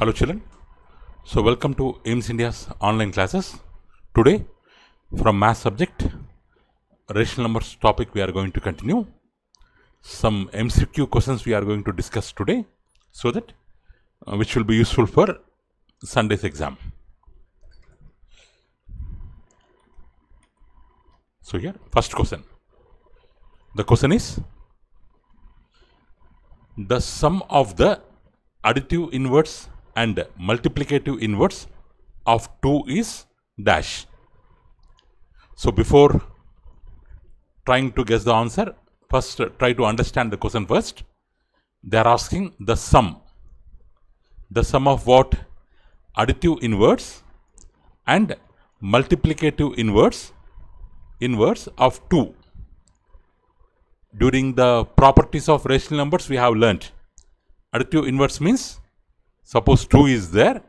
Hello children. So welcome to AIMS India's online classes. Today from math subject rational numbers topic we are going to continue. Some MCQ questions we are going to discuss today so that uh, which will be useful for Sunday's exam. So here first question. The question is the sum of the additive inverse and multiplicative inverse of 2 is dash. So before trying to guess the answer, first try to understand the question first. They are asking the sum. The sum of what? Additive inverse and multiplicative inverse inverse of 2. During the properties of rational numbers we have learnt. Additive inverse means Suppose 2 is there.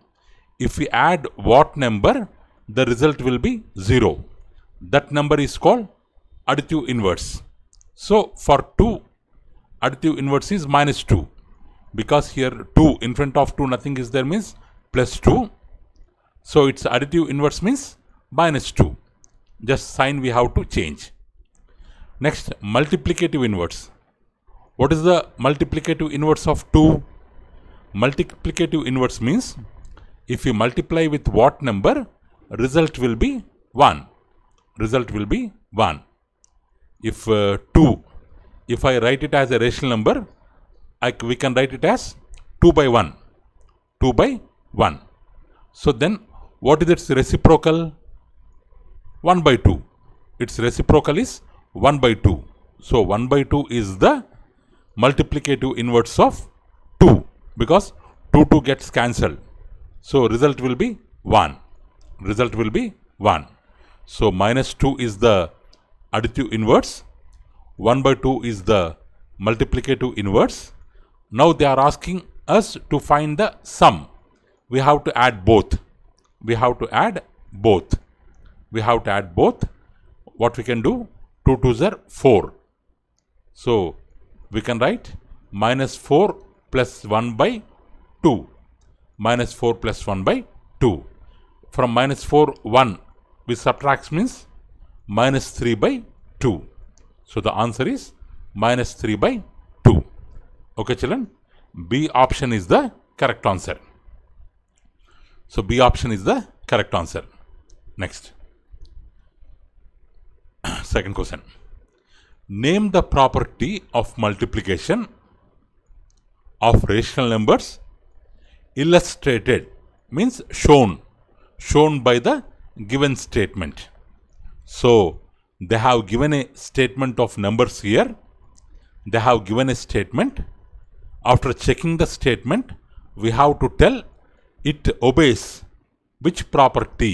If we add what number, the result will be 0. That number is called additive inverse. So for 2, additive inverse is minus 2. Because here 2, in front of 2 nothing is there means plus 2. So its additive inverse means minus 2. Just sign we have to change. Next, multiplicative inverse. What is the multiplicative inverse of 2? multiplicative inverse means if you multiply with what number, result will be 1. Result will be 1. If uh, 2, if I write it as a rational number, I, we can write it as 2 by 1. 2 by 1. So then what is its reciprocal? 1 by 2. Its reciprocal is 1 by 2. So 1 by 2 is the multiplicative inverse of 2 because 2 2 gets cancelled. So result will be 1. Result will be 1. So minus 2 is the additive inverse. 1 by 2 is the multiplicative inverse. Now they are asking us to find the sum. We have to add both. We have to add both. We have to add both. What we can do? 2 2s are 4. So we can write minus 4 plus 1 by 2 minus 4 plus 1 by 2 from minus 4 1 which subtracts means minus 3 by 2 so the answer is minus 3 by 2 okay children b option is the correct answer so b option is the correct answer next second question name the property of multiplication of rational numbers illustrated means shown, shown by the given statement. So, they have given a statement of numbers here. They have given a statement. After checking the statement, we have to tell it obeys which property,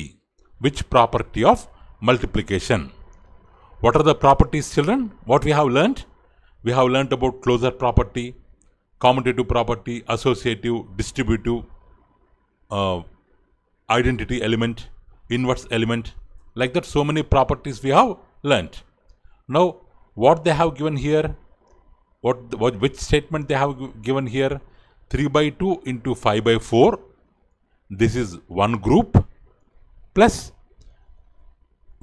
which property of multiplication. What are the properties children? What we have learned? We have learned about closure property, commutative property, associative, distributive, uh, identity element, inverse element. Like that, so many properties we have learnt. Now, what they have given here, what, what which statement they have given here, 3 by 2 into 5 by 4, this is one group, plus,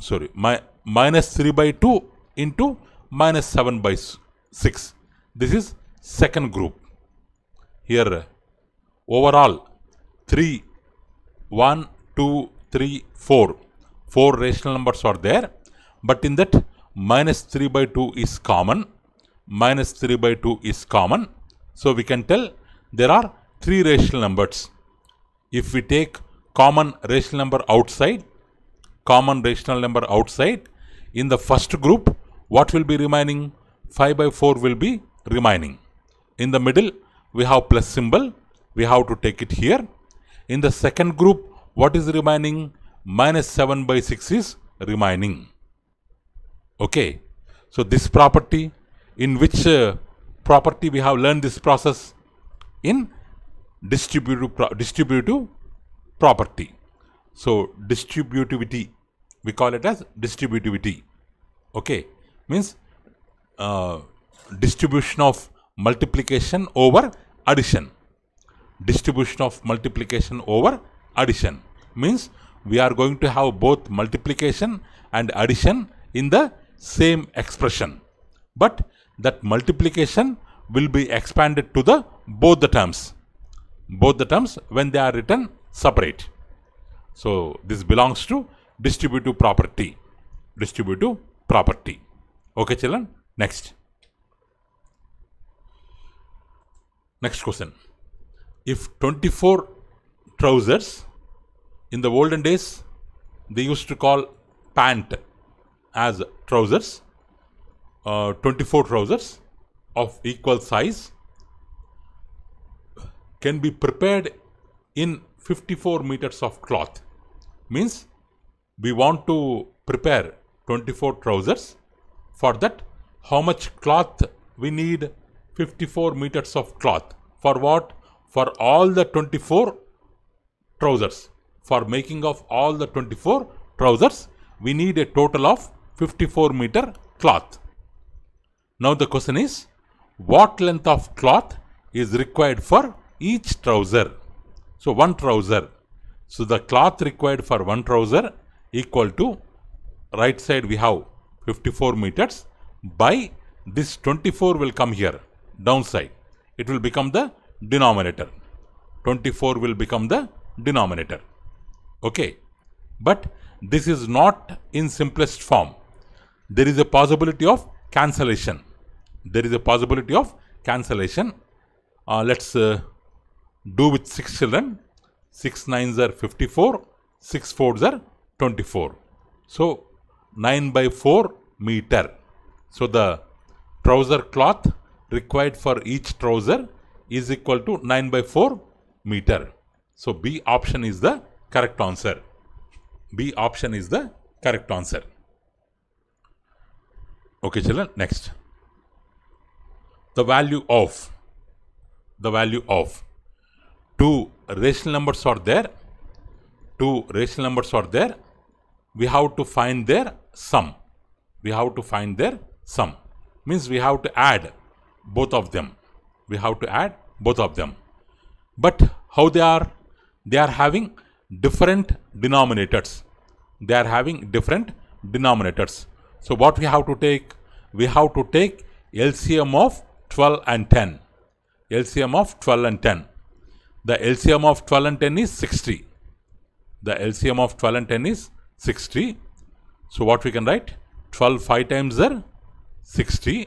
sorry, my, minus 3 by 2 into minus 7 by 6. This is second group here overall 3 1 2 3 4 4 rational numbers are there but in that minus 3 by 2 is common minus 3 by 2 is common so we can tell there are three rational numbers if we take common rational number outside common rational number outside in the first group what will be remaining 5 by 4 will be remaining in the middle we have plus symbol. We have to take it here. In the second group, what is remaining? Minus 7 by 6 is remaining. Okay. So this property, in which uh, property we have learned this process? In distributive, pro distributive property. So distributivity, we call it as distributivity. Okay. Means uh, distribution of multiplication over addition. Distribution of multiplication over addition means we are going to have both multiplication and addition in the same expression. But that multiplication will be expanded to the both the terms. Both the terms when they are written separate. So this belongs to distributive property. Distributive property. Okay children, next. Next question. If 24 trousers in the olden days, they used to call pant as trousers, uh, 24 trousers of equal size can be prepared in 54 meters of cloth. Means we want to prepare 24 trousers. For that, how much cloth we need 54 meters of cloth. For what? For all the 24 trousers. For making of all the 24 trousers, we need a total of 54 meter cloth. Now the question is, what length of cloth is required for each trouser? So one trouser. So the cloth required for one trouser equal to right side we have 54 meters by this 24 will come here downside. It will become the denominator. 24 will become the denominator. Okay. But this is not in simplest form. There is a possibility of cancellation. There is a possibility of cancellation. Uh, let's uh, do with 6 children. 6 nines are 54, 6 fours are 24. So 9 by 4 meter. So the trouser cloth required for each trouser is equal to 9 by 4 meter. So B option is the correct answer. B option is the correct answer. Okay children, next. The value of, the value of, two rational numbers are there, two rational numbers are there, we have to find their sum. We have to find their sum. Means we have to add both of them. We have to add both of them. But how they are? They are having different denominators. They are having different denominators. So what we have to take? We have to take LCM of 12 and 10. LCM of 12 and 10. The LCM of 12 and 10 is 60. The LCM of 12 and 10 is 60. So what we can write? 12 5 times are 60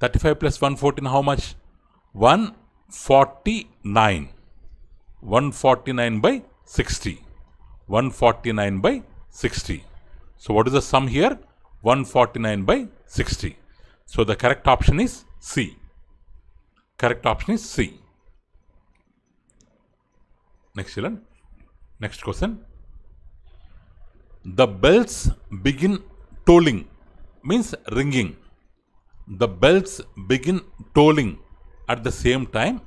35 plus 114, how much? 149. 149 by 60. 149 by 60. So what is the sum here? 149 by 60. So the correct option is C. Correct option is C. Next, children. Next question. The bells begin tolling means ringing the bells begin tolling at the same time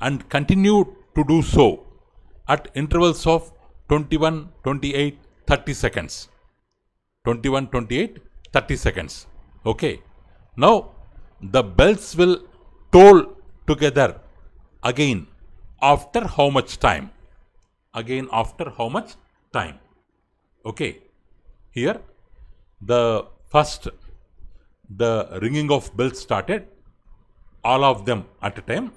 and continue to do so at intervals of 21, 28, 30 seconds. 21, 28, 30 seconds. Okay. Now, the bells will toll together again after how much time? Again after how much time? Okay. Here, the first the ringing of bells started, all of them at a time.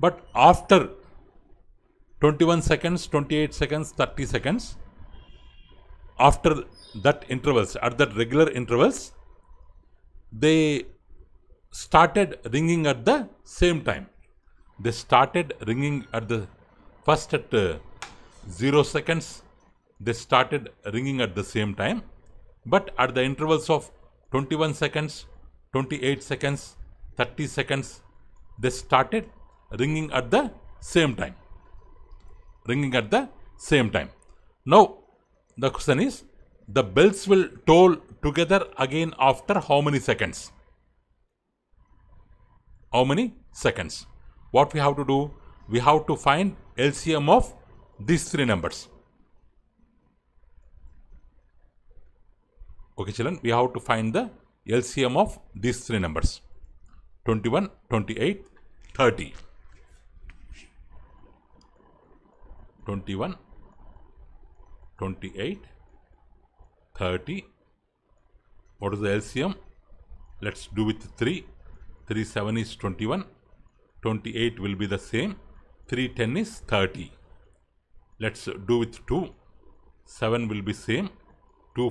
But after 21 seconds, 28 seconds, 30 seconds, after that intervals, at that regular intervals, they started ringing at the same time. They started ringing at the first at uh, 0 seconds, they started ringing at the same time, but at the intervals of 21 seconds, 28 seconds, 30 seconds, they started ringing at the same time. Ringing at the same time. Now, the question is, the bells will toll together again after how many seconds? How many seconds? What we have to do? We have to find LCM of these three numbers. Okay, children, we have to find the LCM of these three numbers 21, 28, 30. 21, 28, 30. What is the LCM? Let's do with 3. 3, 7 is 21. 28 will be the same. 3, 10 is 30. Let's do with 2. 7 will be same. 2,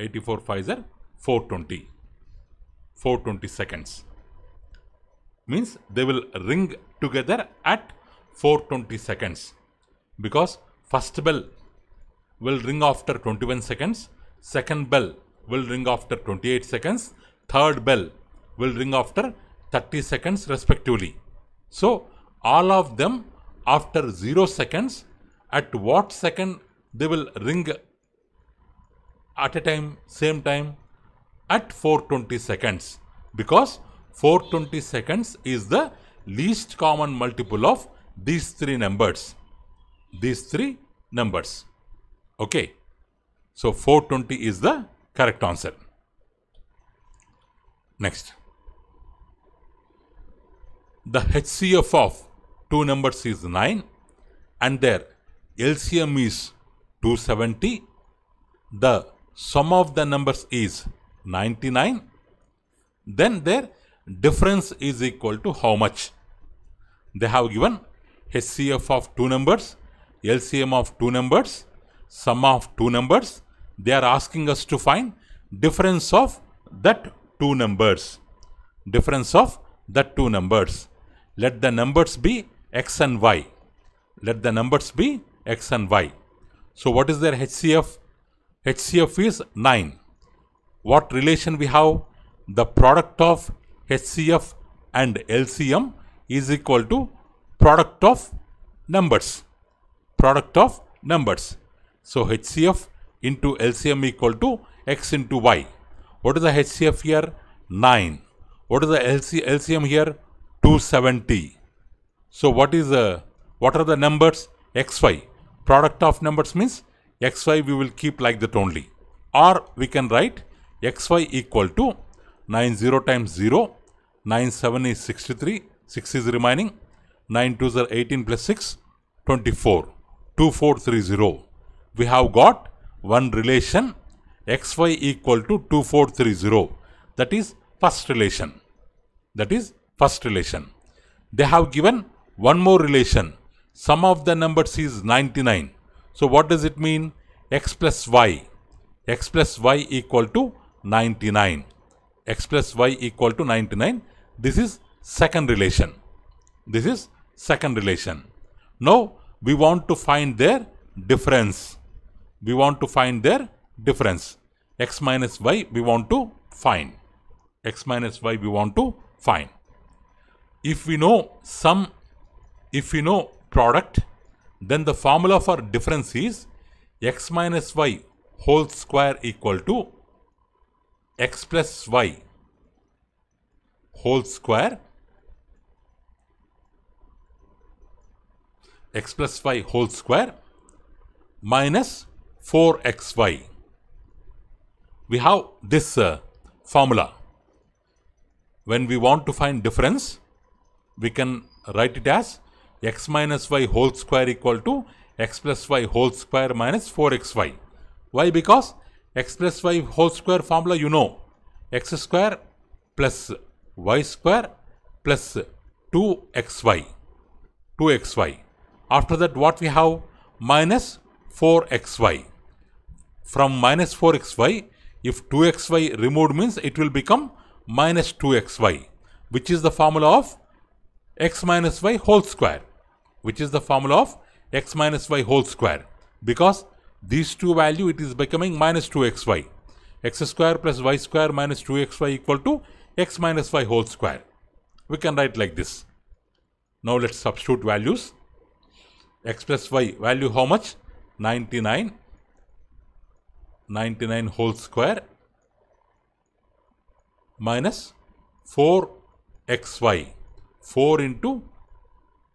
84 Pfizer, 420. 420 seconds. Means they will ring together at 420 seconds. Because first bell will ring after 21 seconds. Second bell will ring after 28 seconds. Third bell will ring after 30 seconds respectively. So, all of them after 0 seconds, at what second they will ring at a time same time at 420 seconds because 420 seconds is the least common multiple of these three numbers these three numbers okay so 420 is the correct answer next the HCF of two numbers is 9 and their LCM is 270 the sum of the numbers is 99, then their difference is equal to how much? They have given HCF of two numbers, LCM of two numbers, sum of two numbers. They are asking us to find difference of that two numbers. Difference of that two numbers. Let the numbers be x and y. Let the numbers be x and y. So what is their HCF? HCF is 9. What relation we have? The product of HCF and LCM is equal to product of numbers. Product of numbers. So HCF into LCM equal to X into Y. What is the HCF here? 9. What is the LC LCM here? 270. So what is the, what are the numbers? XY. Product of numbers means xy we will keep like that only. Or we can write xy equal to 90 times 0, 97 is 63, 6 is remaining, 9 is 18 plus 6, 24, 2430. We have got one relation xy equal to 2430. That is first relation. That is first relation. They have given one more relation. Sum of the numbers is 99. So what does it mean? x plus y. x plus y equal to 99. x plus y equal to 99. This is second relation. This is second relation. Now, we want to find their difference. We want to find their difference. x minus y we want to find. x minus y we want to find. If we know sum, if we know product, then the formula for difference is x minus y whole square equal to x plus y whole square x plus y whole square minus 4xy. We have this uh, formula. When we want to find difference, we can write it as x minus y whole square equal to x plus y whole square minus 4xy. Why? Because x plus y whole square formula you know x square plus y square plus 2xy 2xy after that what we have minus 4xy from minus 4xy if 2xy removed means it will become minus 2xy which is the formula of x minus y whole square which is the formula of x minus y whole square. Because these two value, it is becoming minus 2xy. x square plus y square minus 2xy equal to x minus y whole square. We can write like this. Now let's substitute values. x plus y value how much? 99. 99 whole square minus 4xy. 4 into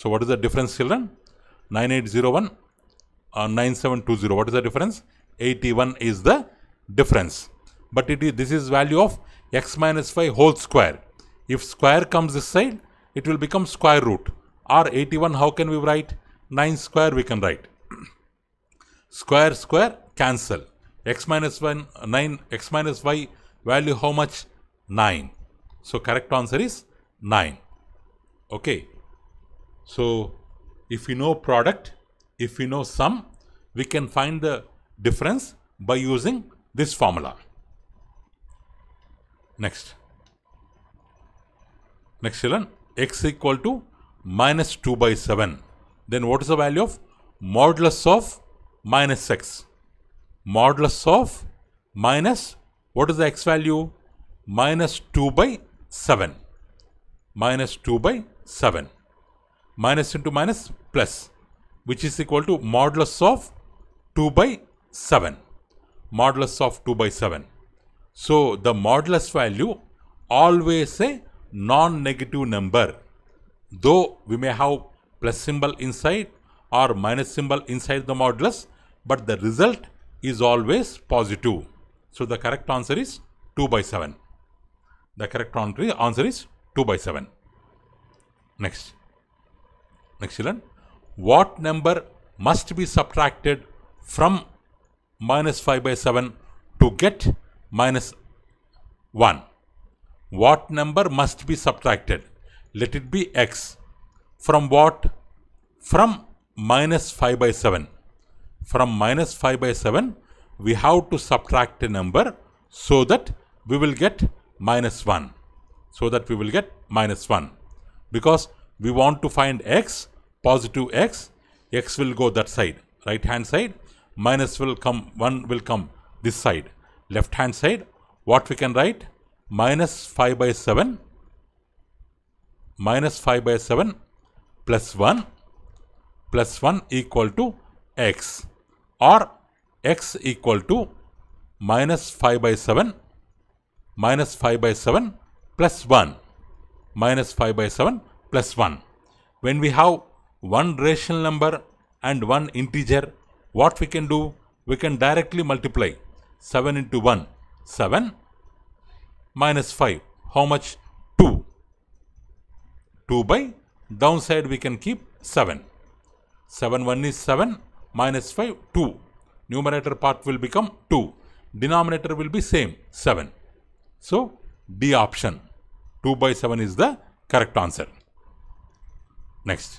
So what is the difference children? 9801 uh, 9720. What is the difference? 81 is the difference. But it is this is value of x minus 5 whole square. If square comes this side, it will become square root. Or 81, how can we write? 9 square we can write. square square cancel. x minus 1, 9, x minus y value how much? 9. So correct answer is 9. Okay. So, if we know product, if we know sum, we can find the difference by using this formula. Next. Next children, x equal to minus 2 by 7. Then what is the value of modulus of minus x? Modulus of minus, what is the x value? Minus 2 by 7. Minus 2 by 7 minus into minus plus which is equal to modulus of 2 by 7 modulus of 2 by 7 so the modulus value always a non-negative number though we may have plus symbol inside or minus symbol inside the modulus but the result is always positive so the correct answer is 2 by 7 the correct answer is 2 by 7 next Excellent. What number must be subtracted from minus 5 by 7 to get minus 1? What number must be subtracted? Let it be x. From what? From minus 5 by 7. From minus 5 by 7, we have to subtract a number so that we will get minus 1. So that we will get minus 1. Because we want to find x, positive x, x will go that side, right hand side, minus will come, 1 will come this side, left hand side, what we can write, minus 5 by 7, minus 5 by 7 plus 1 plus 1 equal to x or x equal to minus 5 by 7 minus 5 by 7 plus 1 minus 5 by 7 plus 1. When we have one rational number and one integer, what we can do? We can directly multiply 7 into 1, 7 minus 5. How much? 2. 2 by downside we can keep 7. 7 1 is 7 minus 5 2. Numerator part will become 2. Denominator will be same 7. So D option 2 by 7 is the correct answer. Next.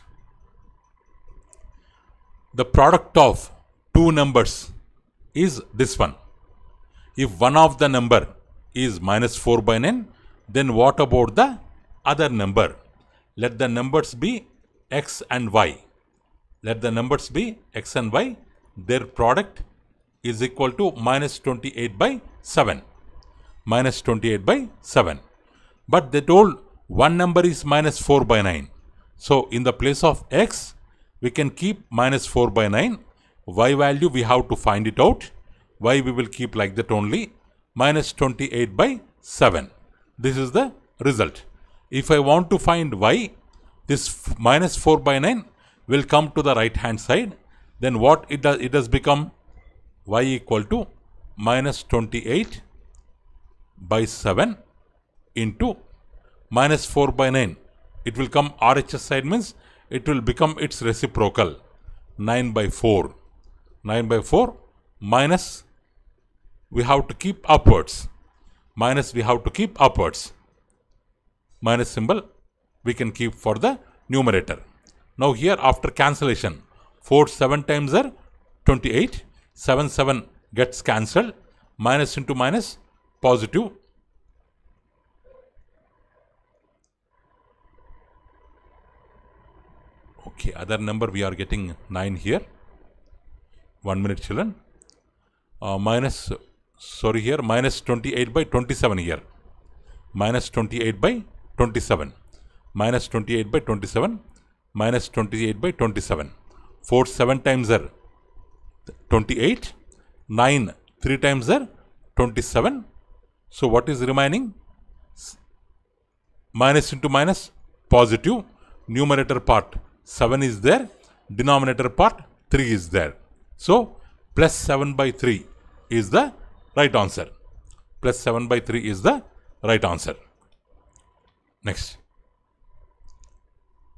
The product of two numbers is this one. If one of the number is minus 4 by 9, then what about the other number? Let the numbers be x and y. Let the numbers be x and y. Their product is equal to minus 28 by 7. Minus 28 by 7. But they told one number is minus 4 by 9. So in the place of x, we can keep minus 4 by 9. y value we have to find it out. y we will keep like that only. Minus 28 by 7. This is the result. If I want to find y, this minus 4 by 9 will come to the right hand side. Then what it does, it has become y equal to minus 28 by 7 into minus 4 by 9 it will come RHS side means it will become its reciprocal 9 by 4 9 by 4 minus we have to keep upwards minus we have to keep upwards minus symbol we can keep for the numerator now here after cancellation 4 7 times are 28 7 7 gets cancelled minus into minus positive okay other number we are getting 9 here one minute children uh, minus sorry here minus 28 by 27 here minus 28 by 27 minus 28 by 27 minus 28 by 27 4 7 times are 28 9 3 times are 27 so what is remaining minus into minus positive numerator part 7 is there, denominator part 3 is there. So, plus 7 by 3 is the right answer. Plus 7 by 3 is the right answer. Next.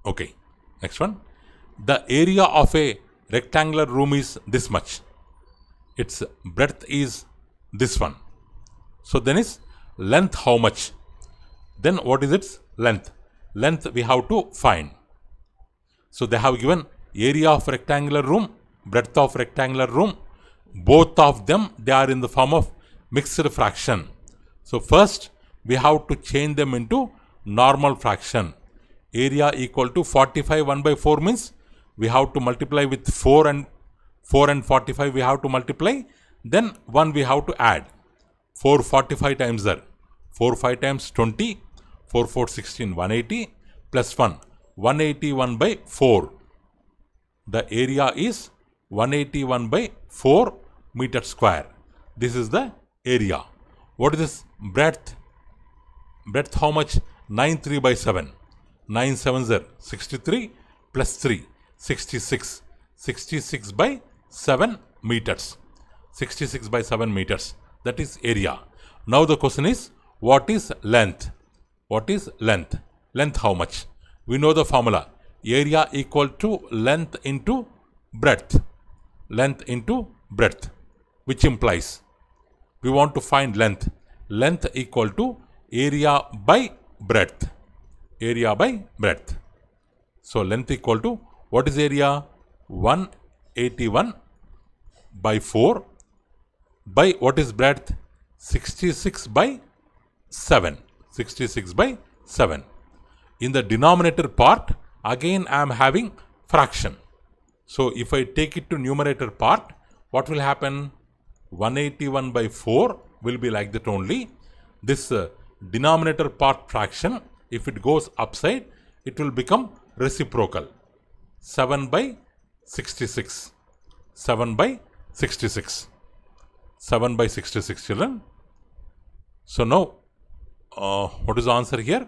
Okay, next one. The area of a rectangular room is this much. Its breadth is this one. So then is length how much? Then what is its length? Length we have to find. So they have given area of rectangular room, breadth of rectangular room. Both of them, they are in the form of mixed fraction. So first, we have to change them into normal fraction. Area equal to 45 1 by 4 means we have to multiply with 4 and 4 and 45 we have to multiply. Then 1 we have to add. 4 45 times there. 4 5 times 20. 4 4 16 180 plus 1 181 by 4. The area is 181 by 4 meter square. This is the area. What is this breadth? Breadth how much? 93 by 7. 9 7 0. 63 plus 3. 66. 66 by 7 meters. 66 by 7 meters. That is area. Now the question is what is length? What is length? Length how much? we know the formula area equal to length into breadth length into breadth which implies we want to find length length equal to area by breadth area by breadth so length equal to what is area 181 by 4 by what is breadth 66 by 7 66 by 7 in the denominator part, again I am having fraction. So if I take it to numerator part, what will happen? 181 by 4 will be like that only. This uh, denominator part fraction, if it goes upside, it will become reciprocal. 7 by 66. 7 by 66. 7 by 66 children. So now, uh, what is the answer here?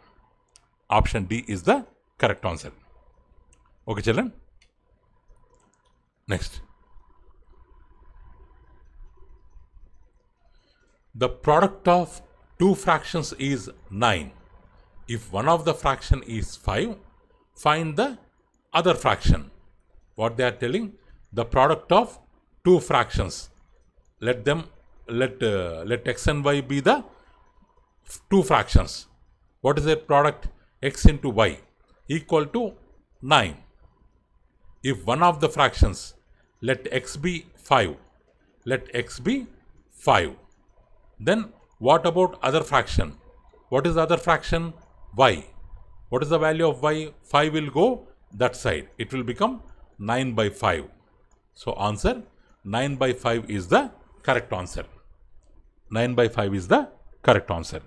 Option D is the correct answer. Okay, children. Next. The product of two fractions is 9. If one of the fraction is 5, find the other fraction. What they are telling? The product of two fractions. Let them, let, uh, let x and y be the two fractions. What is their product? x into y equal to 9. If one of the fractions, let x be 5, let x be 5. Then what about other fraction? What is the other fraction? y. What is the value of y? 5 will go that side. It will become 9 by 5. So answer 9 by 5 is the correct answer. 9 by 5 is the correct answer.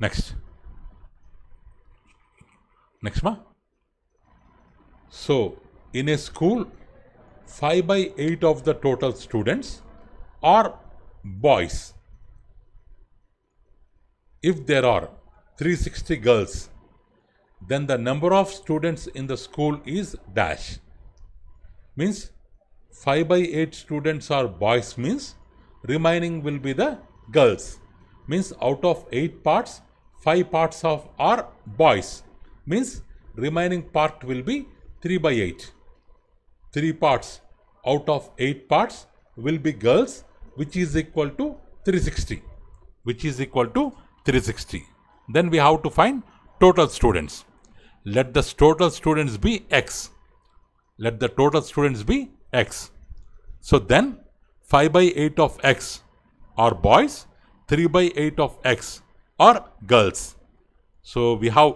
Next. Next one. So in a school, 5 by 8 of the total students are boys. If there are 360 girls, then the number of students in the school is dash. Means 5 by 8 students are boys means remaining will be the girls. Means out of 8 parts, 5 parts of are boys means remaining part will be 3 by 8. 3 parts out of 8 parts will be girls which is equal to 360 which is equal to 360. Then we have to find total students. Let the total students be x. Let the total students be x. So then 5 by 8 of x are boys, 3 by 8 of x are girls. So we have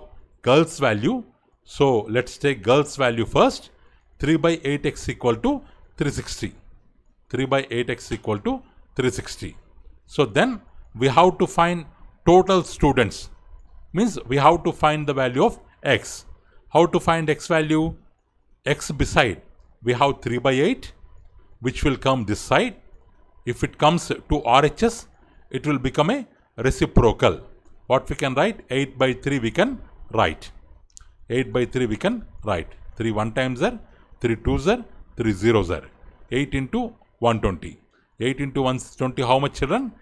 Gulls value. So, let us take Gulls value first. 3 by 8x equal to 360. 3 by 8x equal to 360. So, then we have to find total students. Means we have to find the value of x. How to find x value? x beside. We have 3 by 8 which will come this side. If it comes to RHS, it will become a reciprocal. What we can write? 8 by 3 we can write. 8 by 3 we can write. 3 1 times are, 3 2s are, 3 zeros are. 8 into 120. 8 into 120 how much children?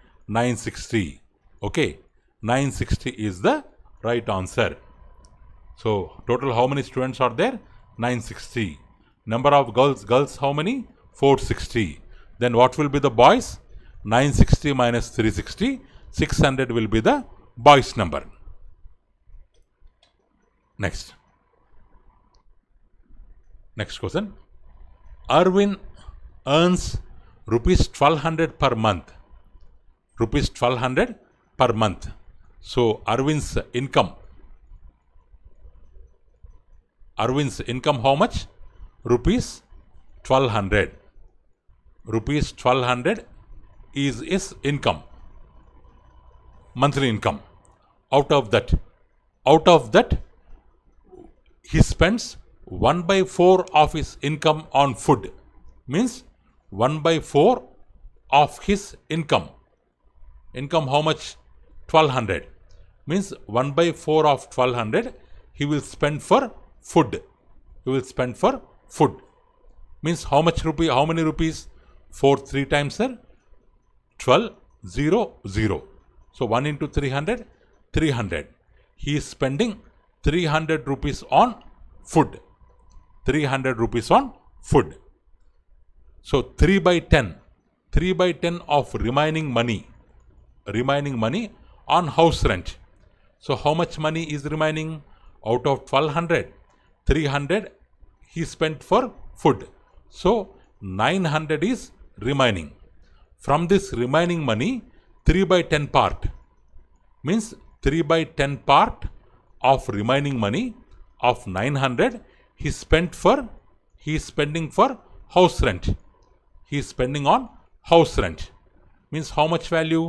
960. Okay. 960 is the right answer. So total how many students are there? 960. Number of girls, girls how many? 460. Then what will be the boys? 960 minus 360, 600 will be the boys number. Next. Next question. Arvin earns rupees 1200 per month. Rupees 1200 per month. So Arvin's income. Arvin's income how much? Rupees 1200. Rupees 1200 is his income. Monthly income. Out of that, out of that he spends 1 by 4 of his income on food. Means 1 by 4 of his income. Income how much? 1200. Means 1 by 4 of 1200 he will spend for food. He will spend for food. Means how much rupee? How many rupees? 4 3 times sir? 12 0 0. So 1 into 300 300. He is spending 300 rupees on food. 300 rupees on food. So 3 by 10, 3 by 10 of remaining money, remaining money on house rent. So how much money is remaining? Out of 1200, 300 he spent for food. So 900 is remaining. From this remaining money, 3 by 10 part means 3 by 10 part of remaining money of 900 he spent for he is spending for house rent he is spending on house rent means how much value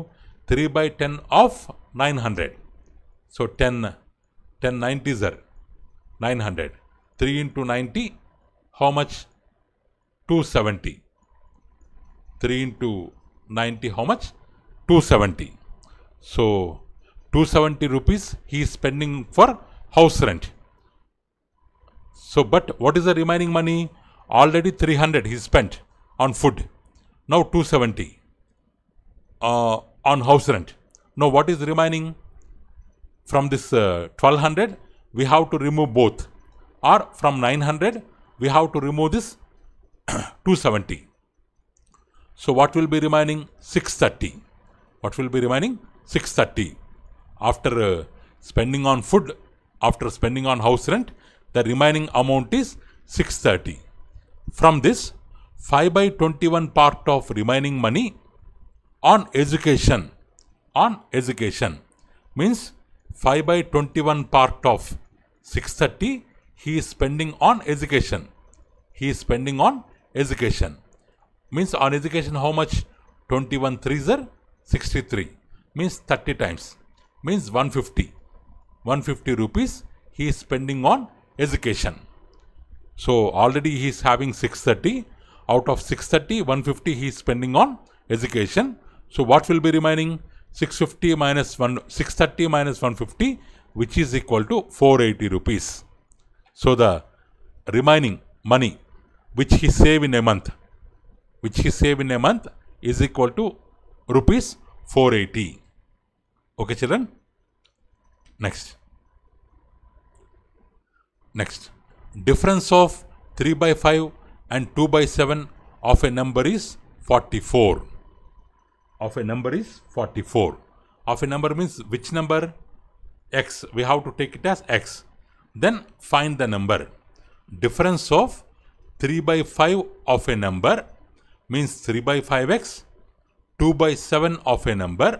3 by 10 of 900 so 10 10 is are 900 3 into 90 how much 270 3 into 90 how much 270 so 270 rupees he is spending for house rent. So, but what is the remaining money? Already 300 he spent on food. Now 270 uh, on house rent. Now what is remaining from this uh, 1200? We have to remove both or from 900 we have to remove this 270. So what will be remaining? 630. What will be remaining? 630 after uh, spending on food, after spending on house rent, the remaining amount is 630. From this, 5 by 21 part of remaining money on education, on education means 5 by 21 part of 630 he is spending on education. He is spending on education. Means on education how much? 21 3s 63. Means 30 times means 150. 150 rupees he is spending on education. So already he is having 630. Out of 630, 150 he is spending on education. So what will be remaining? 650 minus 1, 630 minus 150 which is equal to 480 rupees. So the remaining money which he save in a month, which he save in a month is equal to rupees 480. Okay, children? Next. Next. Difference of 3 by 5 and 2 by 7 of a number is 44. Of a number is 44. Of a number means which number? x. We have to take it as x. Then find the number. Difference of 3 by 5 of a number means 3 by 5x, 2 by 7 of a number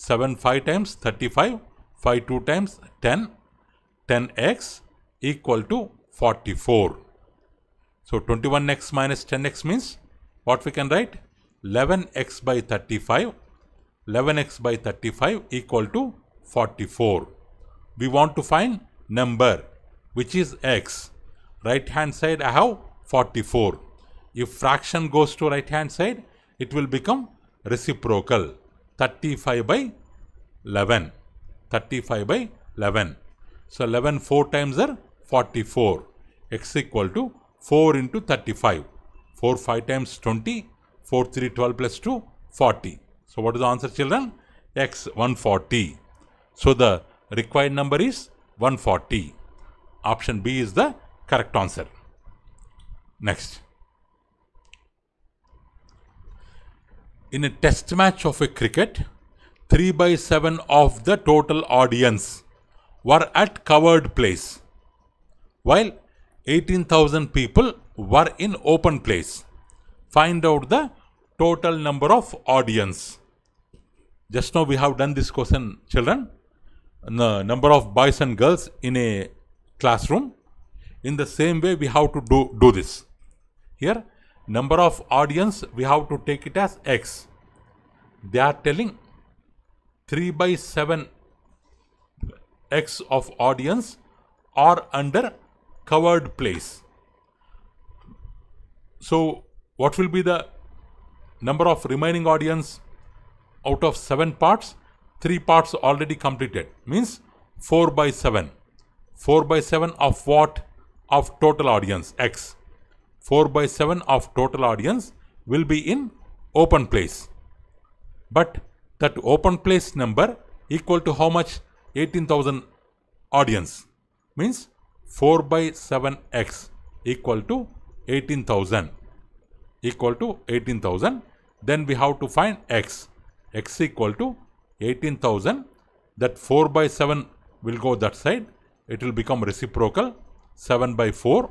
75 times 35, 52 times 10, 10x equal to 44. So 21x minus 10x means what we can write? 11x by 35, 11x by 35 equal to 44. We want to find number which is x. Right hand side I have 44. If fraction goes to right hand side, it will become reciprocal. 35 by 11. 35 by 11. So 11 4 times are 44. X equal to 4 into 35. 4 5 times 20. 4 3 12 plus 2 40. So what is the answer children? X 140. So the required number is 140. Option B is the correct answer. Next. in a test match of a cricket, 3 by 7 of the total audience were at covered place, while 18,000 people were in open place. Find out the total number of audience. Just now we have done this question, children. The number of boys and girls in a classroom. In the same way, we have to do, do this. Here, number of audience we have to take it as x. They are telling 3 by 7 x of audience are under covered place. So what will be the number of remaining audience out of 7 parts? 3 parts already completed means 4 by 7. 4 by 7 of what? Of total audience x. 4 by 7 of total audience will be in open place. But that open place number equal to how much? 18,000 audience means 4 by 7x equal to 18,000 equal to 18,000 then we have to find x x equal to 18,000 that 4 by 7 will go that side it will become reciprocal 7 by 4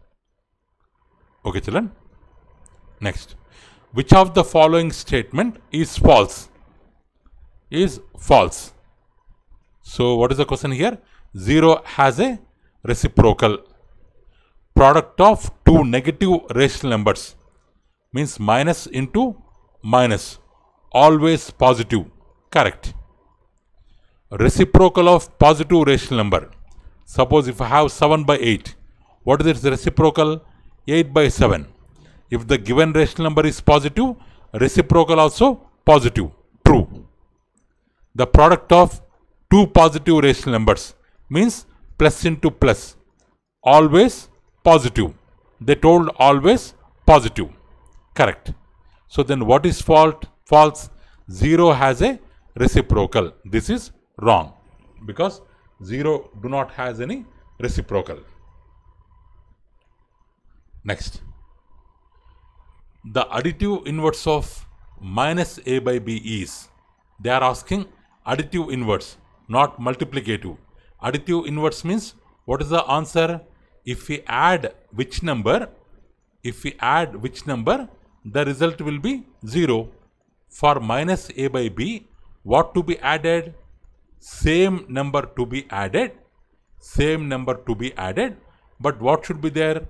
Okay, children. Next. Which of the following statement is false? Is false. So, what is the question here? 0 has a reciprocal product of two negative rational numbers means minus into minus always positive correct reciprocal of positive rational number suppose if I have 7 by 8 what is its reciprocal 8 by 7. If the given rational number is positive, reciprocal also positive, true. The product of two positive rational numbers means plus into plus, always positive. They told always positive, correct. So then what is fault? False. 0 has a reciprocal. This is wrong because 0 do not has any reciprocal. Next, the additive inverse of minus a by b is, they are asking additive inverse, not multiplicative. Additive inverse means what is the answer? If we add which number, if we add which number, the result will be 0. For minus a by b, what to be added? Same number to be added, same number to be added, but what should be there?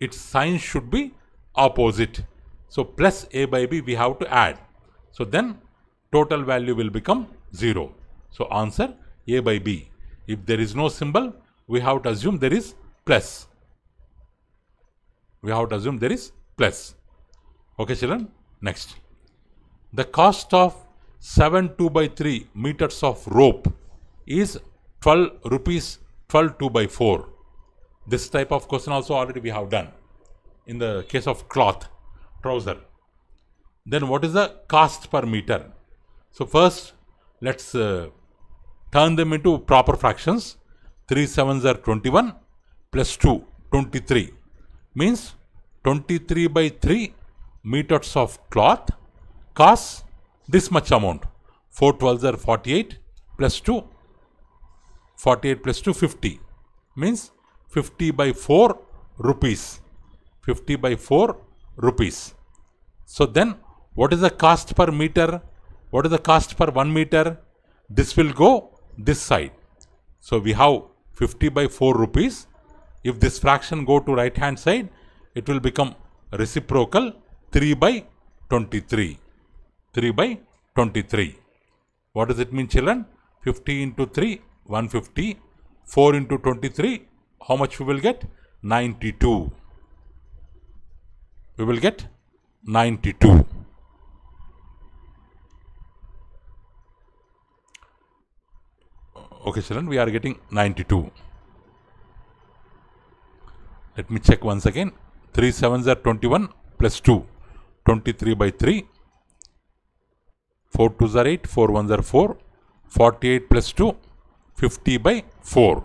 its sign should be opposite. So plus a by b we have to add. So then total value will become 0. So answer a by b. If there is no symbol, we have to assume there is plus. We have to assume there is plus. Okay children, next. The cost of 7 2 by 3 meters of rope is 12 rupees 12 2 by 4. This type of question also already we have done in the case of cloth, trouser. Then what is the cost per meter? So first let's uh, turn them into proper fractions. 3 sevens are 21 plus 2, 23 means 23 by 3 meters of cloth costs this much amount. 4 12s are 48 plus 2, 48 plus 2, 50 means 50 by 4 rupees. 50 by 4 rupees. So then what is the cost per meter? What is the cost per 1 meter? This will go this side. So we have 50 by 4 rupees. If this fraction go to right hand side, it will become reciprocal 3 by 23. 3 by 23. What does it mean children? 50 into 3, 150. 4 into 23, how much we will get? 92. We will get 92. Okay, children, we are getting 92. Let me check once again. 3 sevens are 21 plus 2. 23 by 3. 4 twos are 8. 4 ones are 4. 48 plus 2. 50 by 4.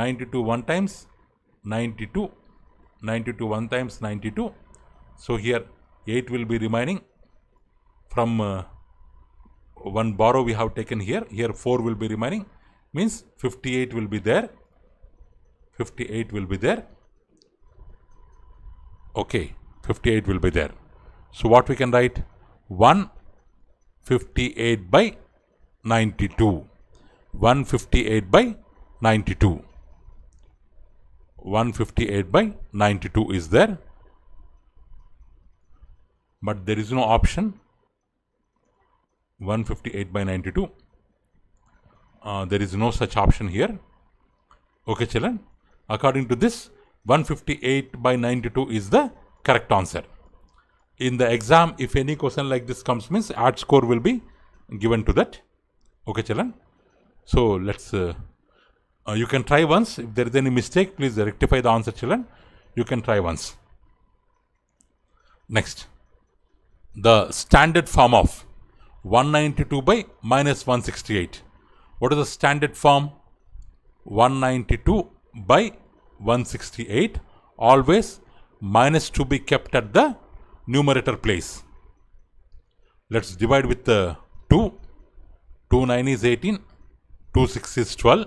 92 1 times 92 92 1 times 92 so here 8 will be remaining from uh, one borrow we have taken here here 4 will be remaining means 58 will be there 58 will be there okay 58 will be there so what we can write 158 by 92 158 by 92 158 by 92 is there but there is no option 158 by 92 uh, there is no such option here okay children according to this 158 by 92 is the correct answer in the exam if any question like this comes means add score will be given to that okay children so let's uh, uh, you can try once. If there is any mistake, please rectify the answer, children. You can try once. Next, the standard form of 192 by minus 168. What is the standard form? 192 by 168. Always minus to be kept at the numerator place. Let's divide with the 2. 2 9 is 18. 2 6 is 12.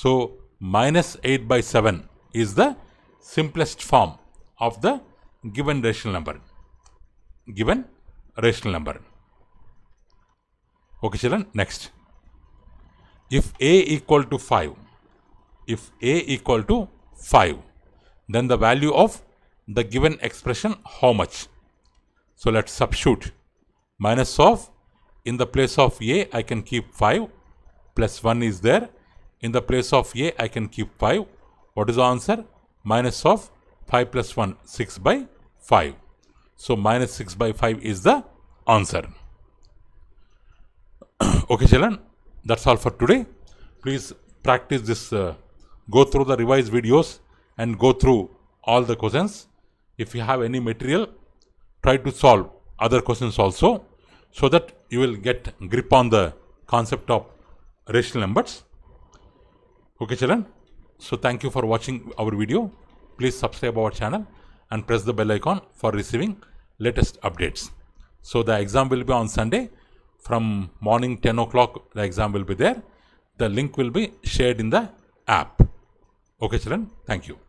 So, minus 8 by 7 is the simplest form of the given rational number. Given rational number. Okay, children, next. If A equal to 5, if A equal to 5, then the value of the given expression how much? So let's substitute minus of in the place of A I can keep 5 plus 1 is there in the place of a, I can keep 5. What is the answer? Minus of 5 plus 1, 6 by 5. So, minus 6 by 5 is the answer. okay, children. That's all for today. Please practice this. Uh, go through the revised videos and go through all the questions. If you have any material, try to solve other questions also so that you will get grip on the concept of rational numbers. Okay children, so thank you for watching our video. Please subscribe our channel and press the bell icon for receiving latest updates. So the exam will be on Sunday from morning 10 o'clock the exam will be there. The link will be shared in the app. Okay children, thank you.